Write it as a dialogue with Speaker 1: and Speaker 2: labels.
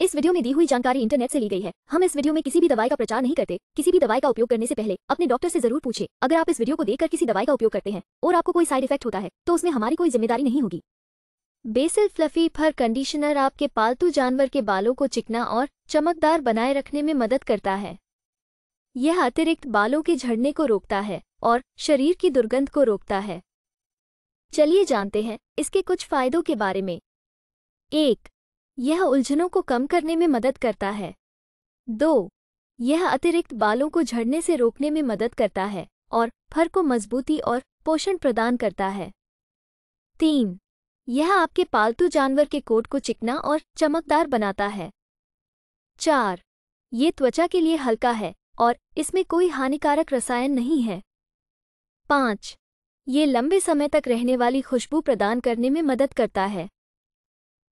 Speaker 1: इस वीडियो में दी हुई जानकारी इंटरनेट से ली गई है हम इस वीडियो में किसी भी दवाई का प्रचार नहीं करते किसी भी दवाई का उपयोग करने से पहले अपने डॉक्टर से जरूर पूछे अगर आप इस वीडियो को देखकर किसी दवाई का उपयोग करते हैं और आपको कोई साइड इफेक्ट होता है तो उसमें हमारी कोई जिम्मेदारी नहीं होगी बेसिल फ्लफी फर कंडीशनर आपके पालतू जानवर के बालों को चिकना और चमकदार बनाए रखने में मदद करता है यह अतिरिक्त बालों के झड़ने को रोकता है और शरीर की दुर्गंध को रोकता है चलिए जानते हैं इसके कुछ फायदों के बारे में एक यह उलझनों को कम करने में मदद करता है दो यह अतिरिक्त बालों को झड़ने से रोकने में मदद करता है और फर को मजबूती और पोषण प्रदान करता है तीन यह आपके पालतू जानवर के कोट को चिकना और चमकदार बनाता है चार ये त्वचा के लिए हल्का है और इसमें कोई हानिकारक रसायन नहीं है पाँच ये लंबे समय तक रहने वाली खुशबू प्रदान करने में मदद करता है